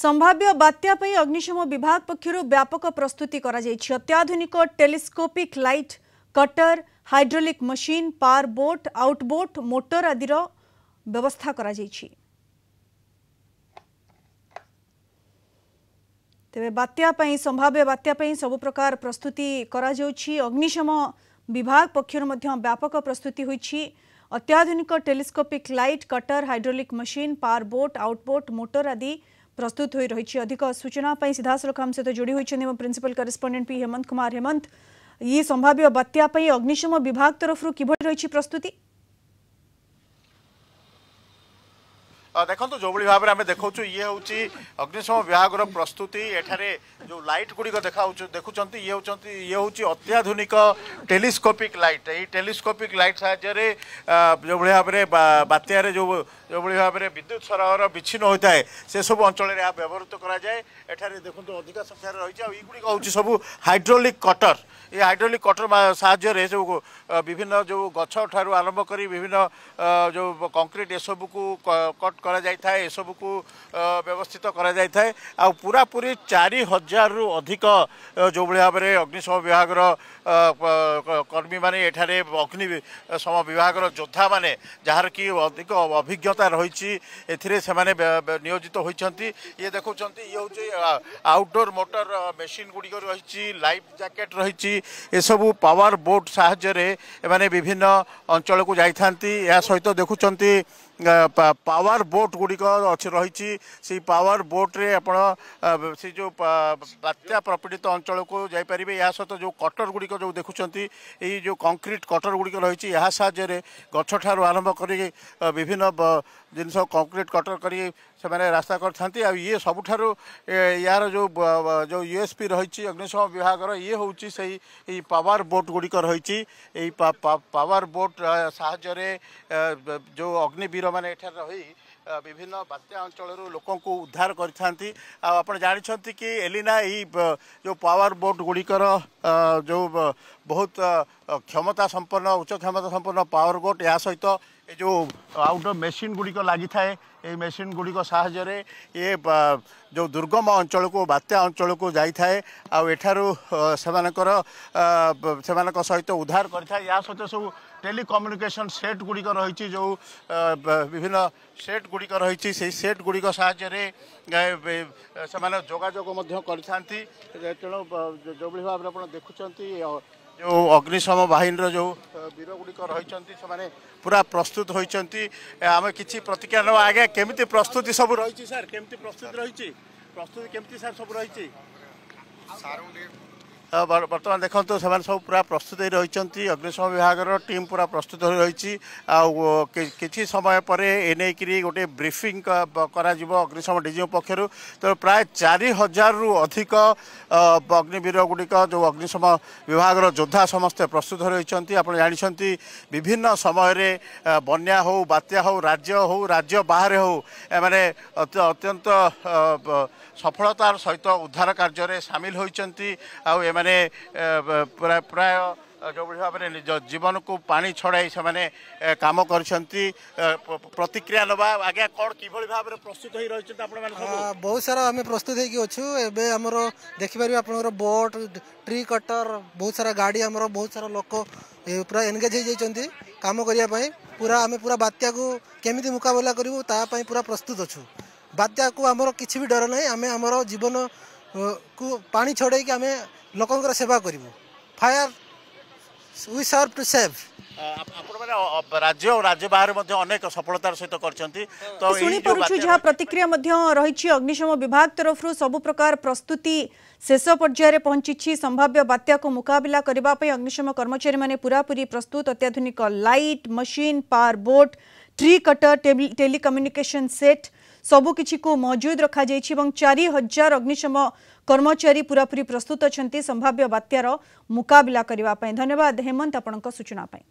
ସମ୍ଭାବ୍ୟ ବାତ୍ୟା ପାଇଁ ଅଗ୍ନିଶମ ବିଭାଗ ପକ୍ଷରୁ ବ୍ୟାପକ ପ୍ରସ୍ତୁତି କରାଯାଇଛି ଅତ୍ୟାଧୁନିକ telescopic light cutter hydraulic machine power boat outboard motor ଆଦିର ବ୍ୟବସ୍ଥା କରାଯାଇଛି ତେବେ ବାତ୍ୟା ପାଇଁ ସମ୍ଭାବ୍ୟ ବାତ୍ୟା ପାଇଁ ସବୁ ପ୍ରକାର ପ୍ରସ୍ତୁତି କରାଯାଉଛି ଅଗ୍ନିଶମ ବିଭାଗ ପକ୍ଷରୁ ମଧ୍ୟ ବ୍ୟାପକ ପ୍ରସ୍ତୁତି ହୋଇଛି ଅତ୍ୟାଧୁନିକ telescopic light cutter hydraulic machine power boat outboard motor ଆଦି प्रस्तुत हो रही अधिक सूचना सीधासलख आम सहित जोड़ी होती principal correspondent P Hemant Kumar Hemant ये संभाव्य बात्या अग्निशम विभाग तरफ कि प्रस्तुति देखो तो जो भाव में आम देखा ये हूँ अग्निशम विभाग प्रस्तुति ଏଠାରେ जो लाइट गुड़िक देखा देखुं ये हूँ ये हूँ अत्याधुनिक टेलीस्कोपिक लाइट ये टेलीस्कोपिक लाइट साहाଯ୍य जो भाव में बात्यार जो जो भाव में विद्युत सरबराह विच्छिन्न होता है से सब अंचल व्यवहृत कराए एठार देखो अधिक संख्यार रही गुड़िक हूँ सब हाइड्रोलिक कटर ये हाइड्रोलिक कटर साहाଯ୍य सब विभिन्न जो गछ ठार आरंभ कर विभिन्न जो कंक्रीट एसबू को कट कर जाए एसबू को व्यवस्थित कर जाए आ पूरापूरी चारि हजार ହଜାର ରୁ ଅଧିକ ଯେଉଁଭଳି ଭାବରେ ଅଗ୍ନିଶମ ବିଭାଗର କର୍ମୀମାନେ ଏଠାରେ ଅଗ୍ନିଶମ ବିଭାଗର ଯୋଦ୍ଧାମାନେ ଯାହାର କି ଅଧିକ ଅଭିଜ୍ଞତା ରହିଛି ଏଥିରେ ସେମାନେ ନିୟୋଜିତ ହୋଇଛନ୍ତି ଇଏ ଦେଖୁଛନ୍ତି ଇଏ ହେଉଛି ଆଉଟଡୋର ମୋଟର ମେସିନ୍ ଗୁଡ଼ିକ ରହିଛି ଲାଇଫ୍ ଜ୍ୟାକେଟ୍ ରହିଛି ଏସବୁ ପାୱାର ବୋଟ୍ ସାହାଯ୍ୟରେ ଏମାନେ ବିଭିନ୍ନ ଅଞ୍ଚଳକୁ ଯାଇଥାନ୍ତି ଏହା ସହିତ ଦେଖୁଛନ୍ତି ପାୱାର ବୋଟ୍ ଗୁଡ଼ିକ ଅଛି ରହିଛି ସେଇ ପାୱାର ବୋଟ୍ରେ ଆପଣ ସେ ଯେଉଁ ବାତ୍ୟା ପ୍ରପୀଡ଼ିତ ଅଞ୍ଚଳକୁ ଯାଇପାରିବେ ଏହା ସହିତ ଯେଉଁ କଟର ଗୁଡ଼ିକ ଯେଉଁ ଦେଖୁଛନ୍ତି ଏଇ ଯେଉଁ କଂକ୍ରିଟ୍ କଟର ଗୁଡ଼ିକ ରହିଛି ଏହା ସାହାଯ୍ୟରେ ଗଛଠାରୁ ଆରମ୍ଭ କରି ବିଭିନ୍ନ ଜିନିଷ କଂକ୍ରିଟ୍ କଟର କରି से रास्ता कर ये सब यार जो जो यूएसपी रही अग्निशम विभाग ये हूँ से पावर बोट गुड़िक रही पावर बोट साहय जो अग्निवीर मैंने रही विभिन्न बात्या अंचल लोक उद्धार कर जानते कि एलिना यो पावर बोट गुड़िकर जो बहुत क्षमता संपन्न उच्च क्षमता संपन्न पावर बोट या सहित तो, जो आउटडोर मेसीन गुड़िक लगी ये मेसीन गुड़िक जो दुर्गम अंचल को बात्या अंचल को जाए आठार से सहित उद्धार कर सहित सब टेलिकम्युनिकेशन सेट गुड़िक रही जो विभिन्न सेट गुड़िक रही सेट गुड़िक साने जोजोग करेणु जो भाव देखुं जो अग्निशम बाहन जो वीर गुड़िक रही पूरा प्रस्तुत होती आम कि प्रतिक्रिया ना आज्ञा केमी प्रस्तुति सब रही सार केमी प्रस्तुति रही प्रस्तुति केमी सार सब रही ବର୍ତ୍ତମାନ ଦେଖନ୍ତୁ ସେମାନେ ସବୁ ପୁରା ପ୍ରସ୍ତୁତ ହୋଇ ରହିଛନ୍ତି ଅଗ୍ନିଶମ ବିଭାଗର ଟିମ୍ ପୁରା ପ୍ରସ୍ତୁତ ହୋଇ ରହିଛି ଆଉ କିଛି ସମୟ ପରେ ଏ ନେଇକରି ଗୋଟିଏ ବ୍ରିଫିଂ କରାଯିବ ଅଗ୍ନିଶମ ଡିଜିଓ ପକ୍ଷରୁ ତେଣୁ ପ୍ରାୟ ଚାରି ହଜାରରୁ ଅଧିକ ଅଗ୍ନିବୀର ଗୁଡ଼ିକ ଯେଉଁ ଅଗ୍ନିଶମ ବିଭାଗର ଯୋଦ୍ଧା ସମସ୍ତେ ପ୍ରସ୍ତୁତ ରହିଛନ୍ତି ଆପଣ ଜାଣିଛନ୍ତି ବିଭିନ୍ନ ସମୟରେ ବନ୍ୟା ହେଉ ବାତ୍ୟା ହେଉ ରାଜ୍ୟ ହେଉ ରାଜ୍ୟ ବାହାରେ ହେଉ ଏମାନେ ଅତ୍ୟନ୍ତ ସଫଳତାର ସହିତ ଉଦ୍ଧାର କାର୍ଯ୍ୟରେ ସାମିଲ ହୋଇଛନ୍ତି ଆଉ ସେମାନେ ପ୍ରାୟ ଯେଉଁଭଳି ଭାବରେ ନିଜ ଜୀବନକୁ ପାଣି ଛଡ଼ାଇ ସେମାନେ କାମ କରିଛନ୍ତି ପ୍ରତିକ୍ରିୟା ନେବା ଆଜ୍ଞା କ'ଣ କିଭଳି ଭାବରେ ପ୍ରସ୍ତୁତ ହୋଇ ରହିଛନ୍ତି ଆପଣମାନେ ବହୁତ ସାରା ଆମେ ପ୍ରସ୍ତୁତ ହେଇକି ଅଛୁ ଏବେ ଆମର ଦେଖିପାରିବେ ଆପଣଙ୍କର ବୋଟ୍ ଟ୍ରି କଟର ବହୁତ ସାରା ଗାଡ଼ି ଆମର ବହୁତ ସାରା ଲୋକ ପୁରା ଏନଗେଜ୍ ହୋଇଯାଇଛନ୍ତି କାମ କରିବା ପାଇଁ ପୁରା ଆମେ ପୁରା ବାତ୍ୟାକୁ କେମିତି ମୁକାବିଲା କରିବୁ ତା ପାଇଁ ପୁରା ପ୍ରସ୍ତୁତ ଅଛୁ ବାତ୍ୟାକୁ ଆମର କିଛି ବି ଡର ନାହିଁ ଆମେ ଆମର ଜୀବନକୁ ପାଣି ଛଡ଼େଇକି ଆମେ ଲୋକଙ୍କର ସେବା କରିବୁ fire we serve to save ରାଜ୍ୟ ରାଜ୍ୟ ବାହାରେ ମଧ୍ୟ ଅନେକ ସଫଳତାର ସହିତ କରିଛନ୍ତି ତ ଶୁଣିପାରୁଛୁ ଯାହା ପ୍ରତିକ୍ରିୟା ମଧ୍ୟ ରହିଛି ଅଗ୍ନିଶମ ବିଭାଗ ତରଫରୁ ସବୁ ପ୍ରକାର ପ୍ରସ୍ତୁତି ଶେଷ ପର୍ଯ୍ୟାୟରେ ପହଞ୍ଚିଛି ସମ୍ଭାବ୍ୟ ବାତ୍ୟାକୁ ମୁକାବିଲା କରିବା ପାଇଁ ଅଗ୍ନିଶମ କର୍ମଚାରୀମାନେ ପୁରାପୁରି ପ୍ରସ୍ତୁତ ଅତ୍ୟାଧୁନିକ light machine power boat tree cutter telecommunication set ସବୁକିଛିକୁ ମଜୁଦ ରଖାଯାଇଛି ଏବଂ ଚାରି ହଜାର ଅଗ୍ନିଶମ କର୍ମଚାରୀ ପୁରାପୁରି ପ୍ରସ୍ତୁତ ଅଛନ୍ତି ସମ୍ଭାବ୍ୟ ବାତ୍ୟାର ମୁକାବିଲା କରିବା ପାଇଁ ଧନ୍ୟବାଦ ହେମନ୍ତ ଆପଣଙ୍କ ସୂଚନା ପାଇଁ